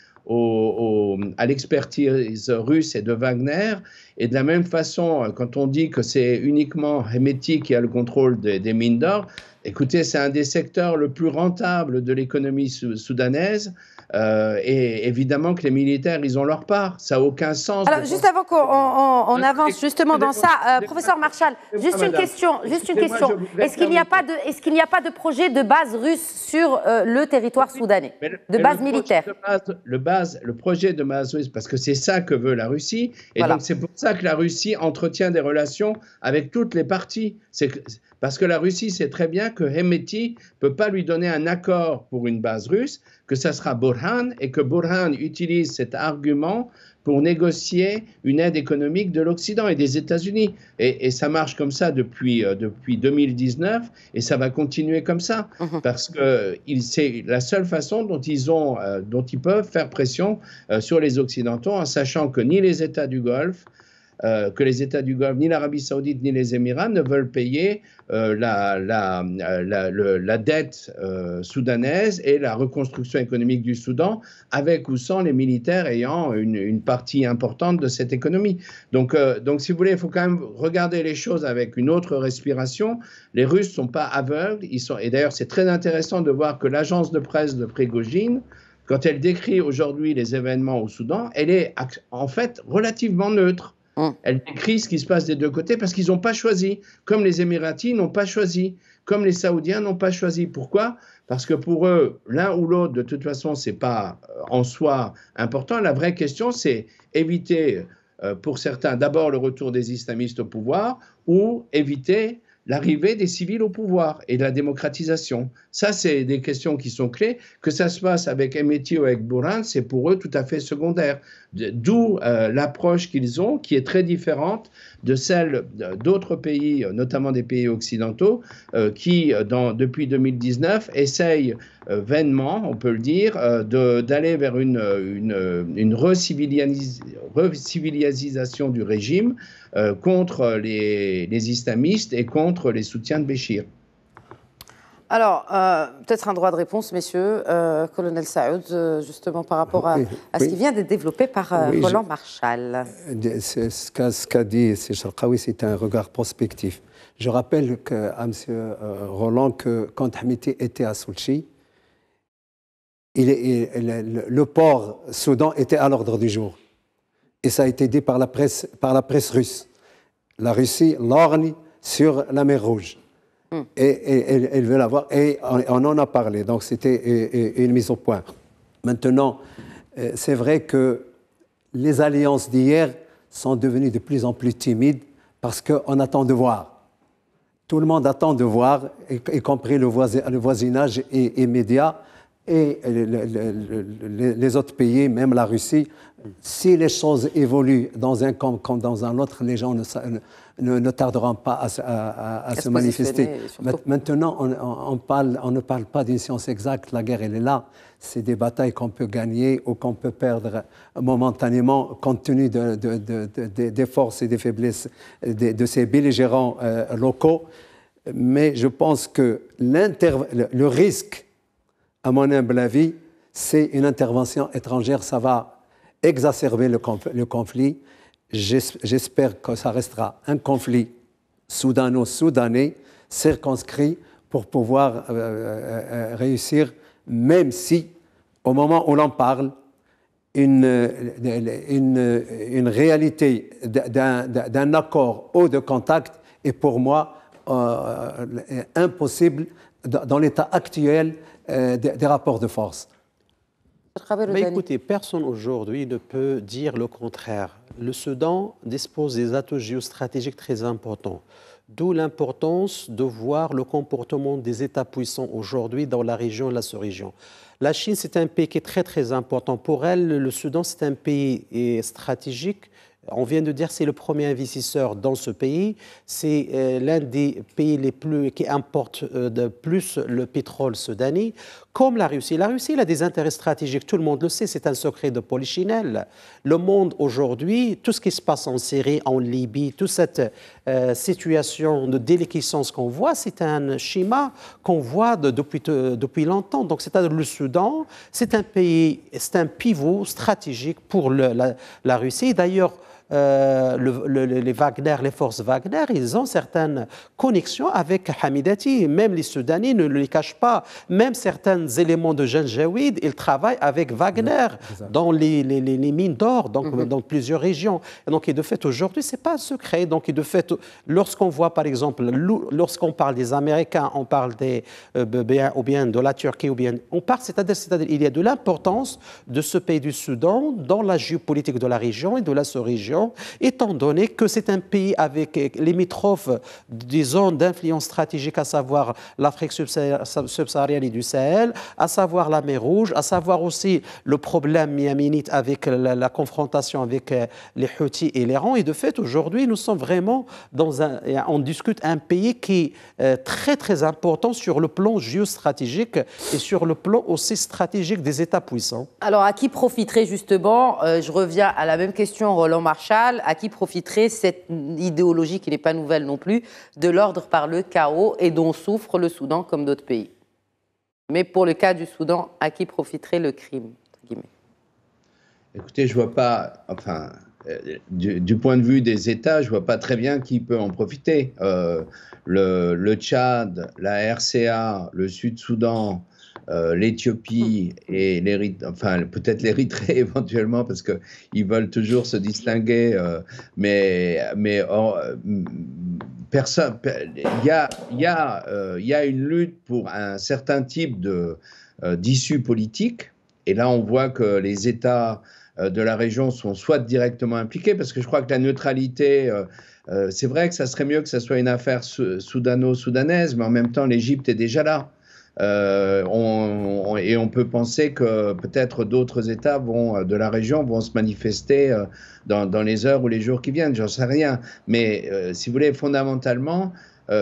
à l'expertise russe et de Wagner. Et de la même façon, quand on dit que c'est uniquement Hemeti qui a le contrôle des mines d'or, Écoutez, c'est un des secteurs le plus rentable de l'économie soudanaise. Euh, et évidemment que les militaires, ils ont leur part. Ça n'a aucun sens. Alors, juste avant qu'on on, euh, avance justement dans ça, euh, professeur Marshall, juste une question. Juste une question. Est-ce qu'il n'y a pas de, est-ce qu'il n'y a pas de projet de base russe sur le territoire soudanais, de base militaire le, base, le projet de base russe, parce que c'est ça que veut la Russie. Et donc c'est pour ça que la Russie entretient des relations avec toutes les parties. C'est parce que la Russie sait très bien que Hemeti ne peut pas lui donner un accord pour une base russe, que ça sera Burhan, et que Burhan utilise cet argument pour négocier une aide économique de l'Occident et des États-Unis. Et, ça marche comme ça depuis, euh, depuis 2019 et ça va continuer comme ça parce que c'est la seule façon dont ils, ont, euh, dont ils peuvent faire pression euh, sur les Occidentaux en sachant que ni les États du Golfe, euh, que les États du Golfe, ni l'Arabie saoudite, ni les Émirats ne veulent payer euh, la, la, euh, la, dette soudanaise et la reconstruction économique du Soudan, avec ou sans les militaires ayant une, une partie importante de cette économie. Donc, donc, si vous voulez, il faut quand même regarder les choses avec une autre respiration. Les Russes ne sont pas aveugles. Ils sont, et d'ailleurs, c'est très intéressant de voir que l'agence de presse de Prégogine, quand elle décrit aujourd'hui les événements au Soudan, elle est en fait relativement neutre. Hum. Elle décrit ce qui se passe des deux côtés parce qu'ils n'ont pas choisi, comme les Émiratis n'ont pas choisi, comme les Saoudiens n'ont pas choisi. Pourquoi Parce que pour eux, l'un ou l'autre, de toute façon, ce n'est pas euh, en soi important. La vraie question, c'est éviter, euh, pour certains, d'abord le retour des islamistes au pouvoir ou éviter l'arrivée des civils au pouvoir et de la démocratisation. Ça, c'est des questions qui sont clés. Que ça se passe avec Emeti ou avec Bourin, c'est pour eux tout à fait secondaire. D'où euh, l'approche qu'ils ont, qui est très différente de celle d'autres pays, euh, notamment des pays occidentaux, euh, qui, dans, depuis 2019, essayent euh, vainement, on peut le dire, euh, d'aller vers une, une, une du régime euh, contre les, les islamistes et contre les soutiens de Béchir. Alors, peut-être un droit de réponse, messieurs, colonel Saoud, justement par rapport à, à ce qui vient d'être développé par Roland Marshall. Ce qu'a dit M. Sharkawi, c'est un regard prospectif. Je rappelle que, à M. Roland que quand Hamiti était à Soulchi, le port Soudan était à l'ordre du jour. Et ça a été dit par la presse, russe. La Russie lorgne sur la mer Rouge. Hmm. Et, elle, veut l'avoir. Et on, en a parlé. Donc c'était euh, euh, une mise au point. Maintenant, euh, c'est vrai que les alliances d'hier sont devenues de plus en plus timides parce qu'on attend de voir. Tout le monde attend de voir, y, y compris le, voisinage immédiat et les autres pays, même la Russie, si les choses évoluent dans un camp comme dans un autre, les gens ne, ne, tarderont pas à, se manifester. Maintenant, on, parle, on, ne parle pas d'une science exacte, la guerre, elle est là. C'est des batailles qu'on peut gagner ou qu'on peut perdre momentanément compte tenu de, des forces et des faiblesses de, ces belligérants euh, locaux. Mais je pense que le risque à mon humble avis, c'est une intervention étrangère, ça va exacerber le, conflit. J'espère que ça restera un conflit soudano-soudanais, circonscrit, pour pouvoir euh, euh, euh, réussir, même si, au moment où l'on parle, une, réalité d'un accord haut de contact est pour moi impossible dans l'état actuel euh, des, rapports de force Mais Écoutez, personne aujourd'hui ne peut dire le contraire. Le Soudan dispose des atouts géostratégiques très importants. D'où l'importance de voir le comportement des États puissants aujourd'hui dans la région et la sous-région. La Chine, c'est un pays qui est très très important. Pour elle, le Soudan, c'est un pays euh, stratégique on vient de dire c'est le premier investisseur dans ce pays. C'est euh, l'un des pays les plus qui importe euh, de plus le pétrole soudanais, comme la Russie. La Russie elle a des intérêts stratégiques. Tout le monde le sait. C'est un secret de polichinelle. Le monde aujourd'hui, tout ce qui se passe en Syrie, en Libye, toute cette euh, situation de déliquescence qu'on voit, c'est un schéma qu'on voit depuis depuis longtemps. Donc c'est le Soudan, c'est un pays, c'est un pivot stratégique pour la Russie. D'ailleurs, euh, les Wagner, les forces Wagner, ils ont certaines connexions avec Hamidati. Même les Soudanais ne les cachent pas. Même certains éléments de Janjaweed, ils travaillent avec Wagner dans les, mines d'or, donc mhm. dans plusieurs régions. donc, de fait, aujourd'hui, c'est pas un secret. Donc, de fait, lorsqu'on voit, par exemple, lorsqu'on parle des Américains, on parle des euh, ou bien de la Turquie, ou bien on parle, c'est-à-dire, il y a de l'importance de ce pays du Soudan dans la géopolitique de la région et de la sous-région étant donné que c'est un pays avec mitrophes des zones d'influence stratégique, à savoir l'Afrique subsaharienne et du Sahel, à savoir la mer Rouge, à savoir aussi le problème miaminite avec la, confrontation avec euh, les Houthis et l'Iran. Et de fait, aujourd'hui, nous sommes vraiment dans un. On discute un pays qui est euh, très, très important sur le plan géostratégique et sur le plan aussi stratégique des États puissants. Alors, à qui profiterait justement, euh, je reviens à la même question, Roland Marchand, à qui profiterait cette idéologie qui n'est pas nouvelle non plus, de l'ordre par le chaos et dont souffre le Soudan comme d'autres pays. Mais pour le cas du Soudan, à qui profiterait le crime Écoutez, je vois pas, enfin, euh, du, point de vue des États, je vois pas très bien qui peut en profiter. Euh, le, Tchad, la RCA, le Sud-Soudan, euh, l'Éthiopie hmm. et enfin peut-être l'Érythrée *laughs* éventuellement parce que ils veulent toujours se distinguer, euh, mais mais euh, personne, il y a il y a il y une lutte pour un certain type de d'issue politique et là on voit que les États de la région sont soit directement impliqués, parce que je crois que la neutralité, c'est vrai que ça serait mieux que ce soit une affaire soudano-soudanaise, mais en même temps, l'Égypte est déjà là. Euh, et on peut penser que peut-être d'autres États vont, euh, de la région vont se manifester euh, dans, les heures ou les jours qui viennent, j'en sais rien. Mais si vous voulez, fondamentalement,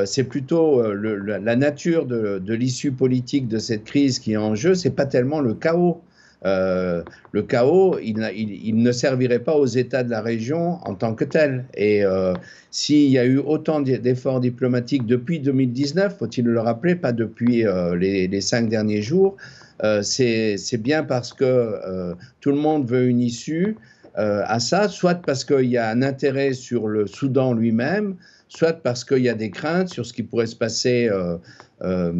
c'est plutôt la, nature de, de l'issue politique de cette crise qui est en jeu, c'est pas tellement le chaos. Euh, le chaos, il, ne servirait pas aux États de la région en tant que tel. Et euh, s'il y a eu autant d'efforts diplomatiques depuis 2019, faut-il le rappeler, pas depuis euh, les, cinq derniers jours, c'est bien parce que tout le monde veut une issue à ça, soit parce qu'il y a un intérêt sur le Soudan lui-même, soit parce qu'il y a des craintes sur ce qui pourrait se passer euh, euh,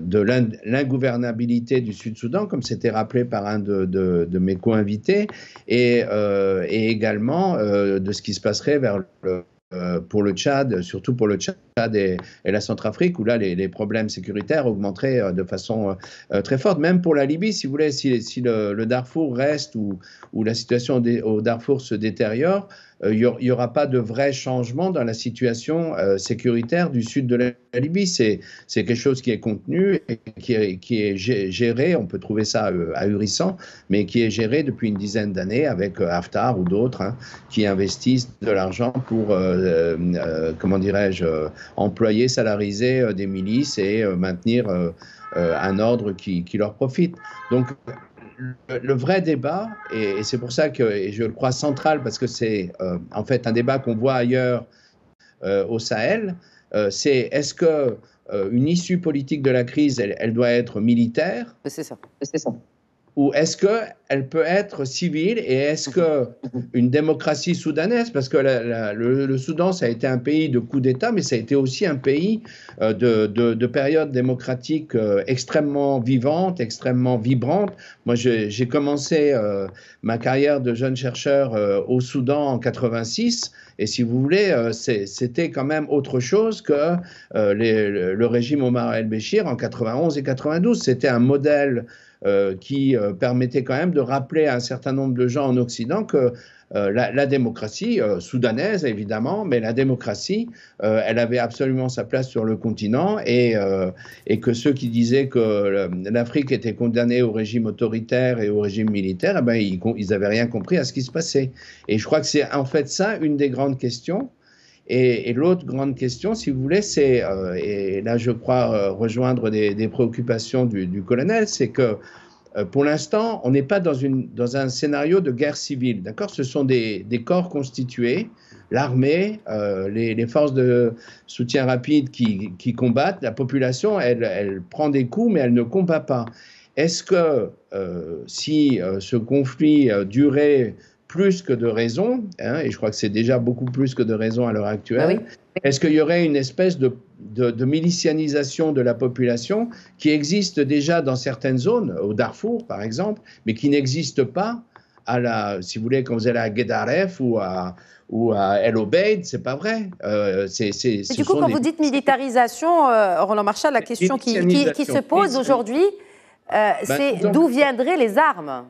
de, l'ingouvernabilité du Sud-Soudan, comme c'était rappelé par un de, mes co-invités, et, euh, également de ce qui se passerait pour le Tchad, surtout pour le Tchad et, la Centrafrique, où là, les, problèmes sécuritaires augmenteraient de façon très forte. Même pour la Libye, si vous voulez, si, le, Darfour reste ou la situation au Darfour se détériore, euh, il n'y aura pas de vrai changement dans la situation euh, sécuritaire du sud de la Libye. C'est quelque chose qui est contenu et qui est, géré, on peut trouver ça euh, ahurissant, mais qui est géré depuis une dizaine d'années avec Haftar ou d'autres hein, qui investissent de l'argent pour, comment dirais-je, employer, salariser des milices et maintenir un ordre qui, qui leur profite. Donc le, vrai débat, et, c'est pour ça que je le crois central, parce que c'est euh, en fait un débat qu'on voit ailleurs euh, au Sahel, euh, c'est est-ce que une issue politique de la crise, elle, elle doit être militaire C'est ça, c'est ça ou est-ce qu'elle peut être civile et est-ce qu'une démocratie soudanaise, parce que le, Soudan, ça a été un pays de coup d'État, mais ça a été aussi un pays euh, de, de, de, période démocratique euh, extrêmement vivante, extrêmement vibrante. Moi, j'ai commencé euh, ma carrière de jeune chercheur au Soudan en 86, et si vous voulez, c'était quand même autre chose que le régime Omar el-Béchir en 91 et 92. C'était un modèle euh, qui euh, permettait quand même de rappeler à un certain nombre de gens en Occident que euh, la, démocratie soudanaise, évidemment, mais la démocratie, elle avait absolument sa place sur le continent et, que ceux qui disaient que l'Afrique était condamnée au régime autoritaire et au régime militaire, eh ben, ils n'avaient rien compris à ce qui se passait. Et je crois que c'est en fait ça une des grandes questions. Et, l'autre grande question, si vous voulez, c'est, euh, et là je crois euh, rejoindre des, préoccupations du, colonel, c'est que euh, pour l'instant, on n'est pas dans, une, dans un scénario de guerre civile, d'accord Ce sont des, corps constitués, l'armée, les, forces de soutien rapide qui, combattent, la population, elle, elle, prend des coups, mais elle ne combat pas. Est-ce que si ce conflit durait plus que de raison, hein, et je crois que c'est déjà beaucoup plus que de raison à l'heure actuelle, bah est-ce qu'il y aurait une espèce de, de, milicianisation de la population qui existe déjà dans certaines zones, au Darfour par exemple, mais qui n'existe pas à la, si vous voulez, quand vous allez à Gedaref ou à, ou à El Obeid, c'est pas vrai. Euh, du coup, quand vous dites militarisation, euh, Roland Marchal, la question qui, se pose aujourd'hui, euh, bah, c'est d'où viendraient les armes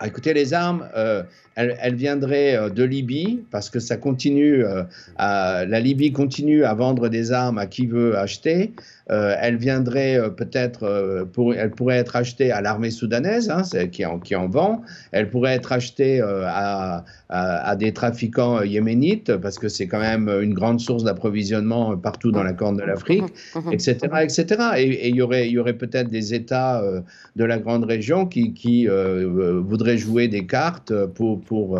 ah, écoutez, les armes, euh, elles, viendraient euh, de Libye parce que ça continue, euh, la Libye continue à vendre des armes à qui veut acheter. Euh, elle viendrait euh, peut-être, euh, elle pourrait être achetée à l'armée soudanaise, hein, qui, en, vend. Elle pourrait être achetée à, des trafiquants yéménites, parce que c'est quand même une grande source d'approvisionnement partout dans la Corne de l'Afrique, etc., etc. Et il y aurait, peut-être des États de la grande région qui, voudraient jouer des cartes pour,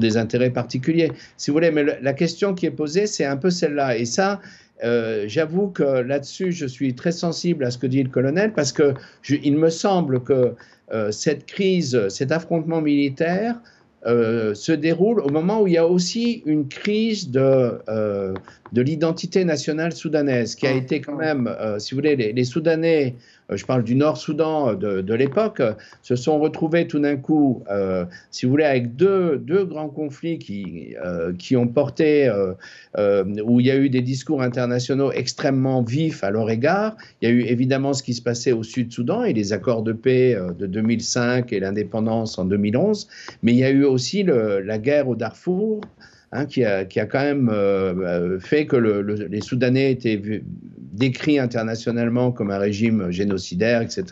des intérêts particuliers, si vous voulez. Mais la question qui est posée, c'est un peu celle-là. Et ça, euh, j'avoue que là-dessus, je suis très sensible à ce que dit le colonel parce que il me semble que euh, cette crise, cet affrontement militaire euh, se déroule au moment où il y a aussi une crise de, de l'identité nationale soudanaise, qui a été quand même, euh, si vous voulez, les, Soudanais, euh, je parle du Nord-Soudan euh, de, l'époque, se sont retrouvés tout d'un coup, si vous voulez, avec deux, deux grands conflits qui, qui ont porté, où il y a eu des discours internationaux extrêmement vifs à leur égard. Il y a eu évidemment ce qui se passait au Sud-Soudan et les accords de paix de 2005 et l'indépendance en 2011, mais il y a eu aussi la guerre au Darfour. Hein, qui, a, quand même euh, euh, fait que les Soudanais étaient décrits internationalement comme un régime génocidaire, etc.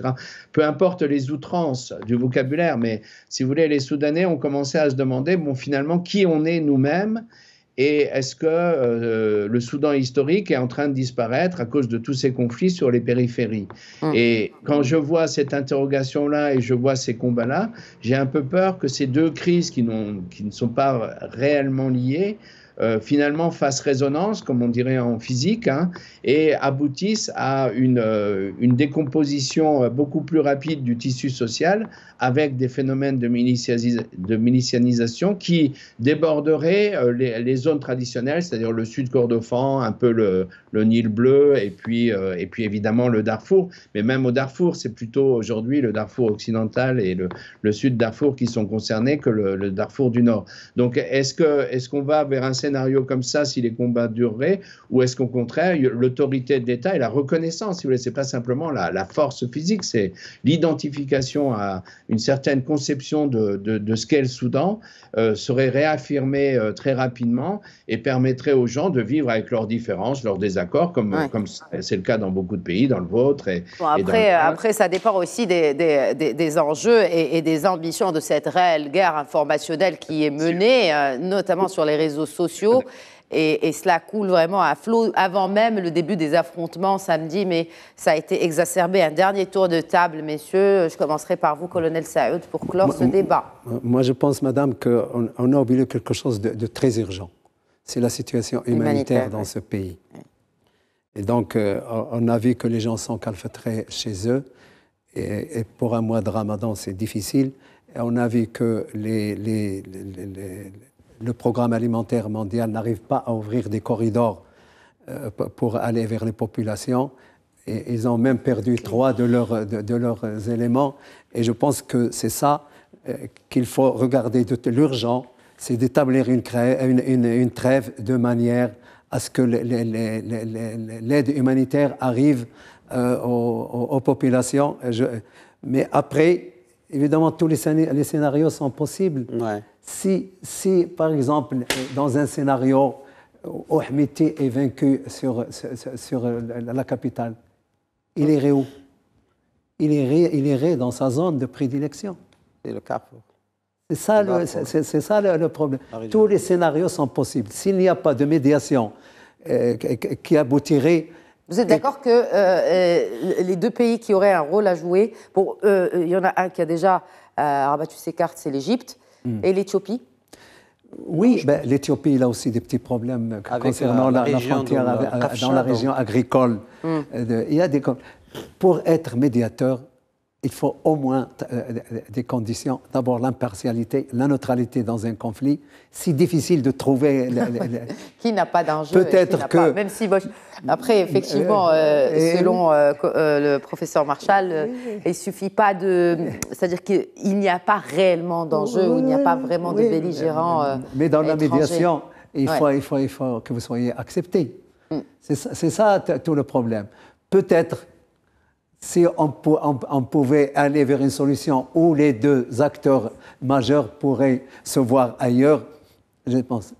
Peu importe les outrances du vocabulaire, mais si vous voulez, les Soudanais ont commencé à se demander, bon, finalement, qui on est nous-mêmes et est-ce que euh, le Soudan historique est en train de disparaître à cause de tous ces conflits sur les périphéries hum. Et quand je vois cette interrogation-là et je vois ces combats-là, j'ai un peu peur que ces deux crises qui ne sont pas réellement liées euh, finalement fassent résonance, comme on dirait en physique, hein, et aboutissent à une, euh, une, décomposition euh, beaucoup plus rapide du tissu social avec des phénomènes de, milicianis de milicianisation qui déborderaient les, zones traditionnelles, c'est-à-dire le sud Kordofan, un peu le, le Nil bleu, et puis, et puis évidemment le Darfour. Mais même au Darfour, c'est plutôt aujourd'hui le Darfour occidental et le, le sud Darfour qui sont concernés que le, Darfour du Nord. Donc est-ce qu'on est qu'on va vers un scénario comme ça si les combats dureraient Ou est-ce qu'au contraire, l'autorité de l'État et la reconnaissance, si vous voulez, c'est pas simplement la, force physique, c'est l'identification à une certaine conception de, ce qu'est le Soudan euh, serait réaffirmée euh, très rapidement et permettrait aux gens de vivre avec leurs différences, leurs désaccords, comme comme c'est le cas dans beaucoup de pays, dans le vôtre. Et, après, après, ça dépend aussi des, enjeux et, des ambitions de cette réelle guerre informationnelle qui est menée, euh, notamment sur les réseaux sociaux et, cela coule vraiment à flot avant même le début des affrontements samedi, mais ça a été exacerbé. Un dernier tour de table, messieurs. Je commencerai par vous, colonel Saoud, pour clore ce débat. Euh, moi, je pense, madame, qu'on on a oublié quelque chose de, très urgent. C'est la situation humanitaire, dans ce pays. Et donc, euh, on a vu que les gens sont calfeutrés chez eux. Et, pour un mois de ramadan, c'est difficile. Et on a vu que les, les le programme alimentaire mondial n'arrive pas à ouvrir des corridors euh, pour aller vers les populations. Et ils ont même perdu trois de, de, leurs éléments. Et je pense que c'est ça euh, qu'il faut regarder de l'urgent, c'est d'établir une, une, trêve de manière à ce que l'aide humanitaire arrive euh, aux, populations. mais après, évidemment, tous les, scénarios sont possibles. Si, si, par exemple, dans un scénario, Ohmiti est vaincu sur, sur, la capitale, il irait où il irait, il irait dans sa zone de prédilection. C'est le cap. C'est ça, le, ça le, problème. Tous les scénarios sont possibles. S'il n'y a pas de médiation euh, qui aboutirait vous êtes d'accord que euh, euh, les deux pays qui auraient un rôle à jouer, bon, il euh, y en a un qui a déjà rabattu ses cartes, c'est l'Égypte, hmm. et l'Éthiopie oui, ben, l'Éthiopie, a aussi des petits problèmes concernant la, frontière dans, la région agricole. Hmm. il y a des, pour être médiateur, il faut au moins euh, euh, des conditions. D'abord, l'impartialité, la neutralité dans un conflit. Si difficile de trouver. *laughs* qui n'a pas d'enjeu. Peut-être que. même si. Après, euh, effectivement, selon le professeur Marshall, il il suffit pas de. C'est-à-dire qu'il n'y a pas réellement d'enjeu, ou il n'y a pas vraiment de belligérant. Mais dans la médiation, il, faut, il, faut, il faut que vous soyez accepté. Mm. C'est ça, ça tout le problème. Peut-être si on, pouvait aller vers une solution où les deux acteurs majeurs pourraient se voir ailleurs, je pense.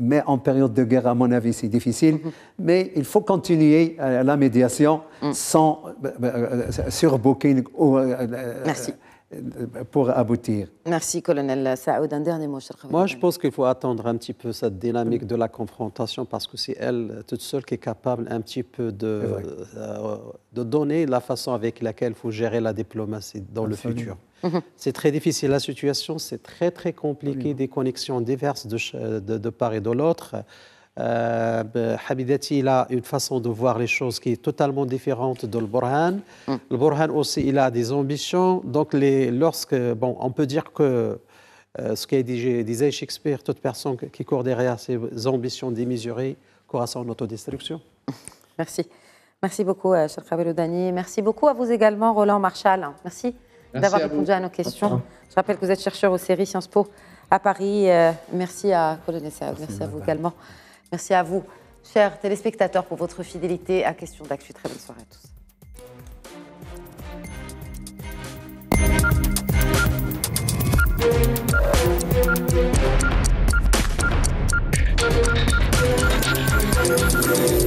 Mais en période de guerre, à mon avis, c'est difficile. Mm-hmm. Mais il faut continuer euh, la médiation mm. sans surboquer. Euh, euh, surbooking. Merci pour aboutir. Merci, colonel Saoud. Un dernier mot, cher Moi, je pense qu'il faut attendre un petit peu cette dynamique de la confrontation parce que c'est elle toute seule qui est capable un petit peu de, euh, de donner la façon avec laquelle il faut gérer la diplomatie dans le futur. Mhm. C'est très difficile la situation, c'est très très compliqué, des connexions diverses de, de, de part et de l'autre euh, bah, Habidati, il a une façon de voir les choses qui est totalement différente de le Burhan. Mm. Le Burhan aussi, il a des ambitions. Donc, les, lorsque, bon, on peut dire que euh, ce qu'a disait Shakespeare, toute personne qui court derrière ses ambitions démesurées court à son autodestruction. Merci. Merci beaucoup, euh, cher Dani. Merci beaucoup à vous également, Roland Marchal. Merci, d'avoir répondu à, nos questions. Je rappelle que vous êtes chercheur au série Sciences Po à Paris. Euh, merci à merci à vous également. Merci à vous, chers téléspectateurs, pour votre fidélité à Question d'Actu. Très bonne soirée à tous.